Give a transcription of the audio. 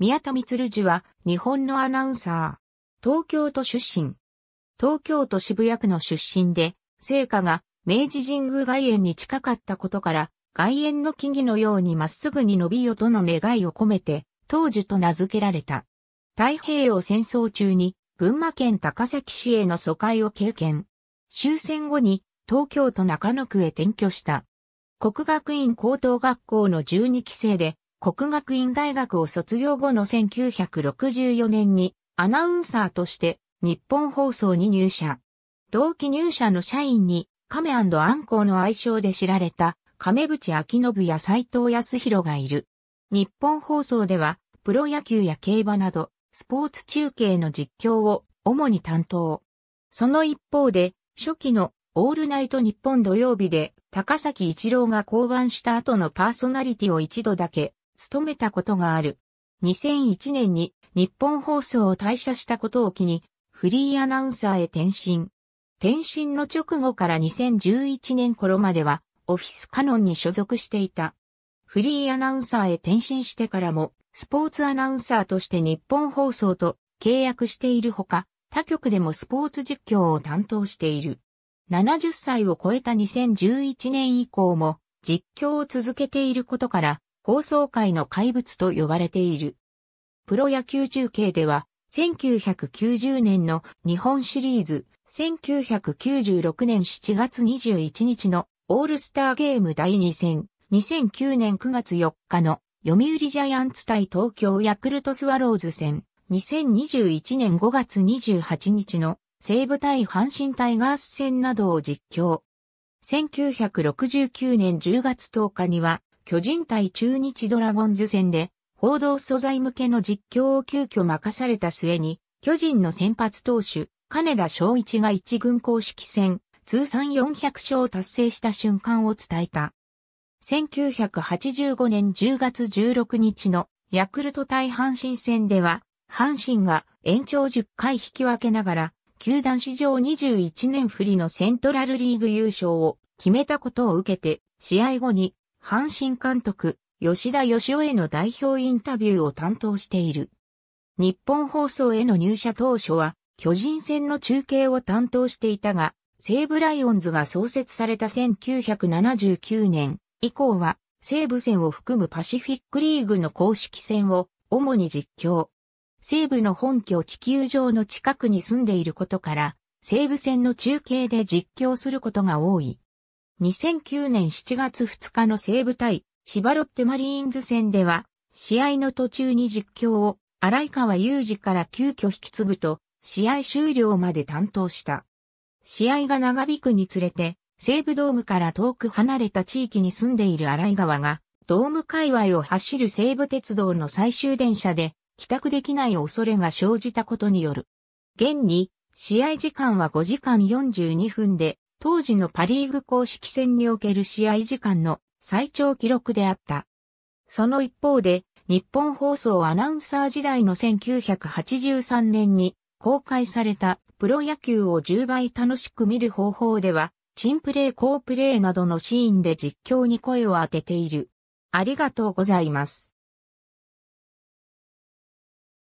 宮田光樹は日本のアナウンサー。東京都出身。東京都渋谷区の出身で、聖火が明治神宮外苑に近かったことから、外苑の木々のようにまっすぐに伸びよとの願いを込めて、東樹と名付けられた。太平洋戦争中に群馬県高崎市への疎開を経験。終戦後に東京都中野区へ転居した。国学院高等学校の12期生で国学院大学を卒業後の1964年にアナウンサーとして日本放送に入社。同期入社の社員に亀アンコウの愛称で知られた亀淵明信や斎藤康弘がいる。日本放送ではプロ野球や競馬などスポーツ中継の実況を主に担当。その一方で初期のオールナイト日本土曜日で高崎一郎が降板した後のパーソナリティを一度だけ勤めたことがある。2001年に日本放送を退社したことを機に、フリーアナウンサーへ転身。転身の直後から2011年頃までは、オフィスカノンに所属していた。フリーアナウンサーへ転身してからも、スポーツアナウンサーとして日本放送と契約しているほか、他局でもスポーツ実況を担当している。70歳を超えた2011年以降も実況を続けていることから、放送界の怪物と呼ばれている。プロ野球中継では、1990年の日本シリーズ、1996年7月21日のオールスターゲーム第2戦、2009年9月4日の読売ジャイアンツ対東京ヤクルトスワローズ戦、2021年5月28日の西武対阪神タイガース戦などを実況。1969年10月10日には巨人対中日ドラゴンズ戦で、報道素材向けの実況を急遽任された末に、巨人の先発投手、金田昭一が一軍公式戦、通算400勝を達成した瞬間を伝えた。1985年10月16日のヤクルト対阪神戦では、阪神が延長10回引き分けながら、球団史上21年振りのセントラルリーグ優勝を決めたことを受けて、試合後に阪神監督、吉田義雄への代表インタビューを担当している。日本放送への入社当初は、巨人戦の中継を担当していたが、西武ライオンズが創設された1979年以降は、西武戦を含むパシフィックリーグの公式戦を主に実況。西武の本拠地球上の近くに住んでいることから、西武戦の中継で実況することが多い。2009年7月2日の西部対芝ロッテマリーンズ戦では、試合の途中に実況を荒川裕二から急遽引き継ぐと、試合終了まで担当した。試合が長引くにつれて、西武ドームから遠く離れた地域に住んでいる荒井川が、ドーム界隈を走る西武鉄道の最終電車で、帰宅できない恐れが生じたことによる。現に、試合時間は5時間42分で、当時のパリーグ公式戦における試合時間の最長記録であった。その一方で、日本放送アナウンサー時代の1983年に公開されたプロ野球を10倍楽しく見る方法では、チンプレー、コープレーなどのシーンで実況に声を当てている。ありがとうございます。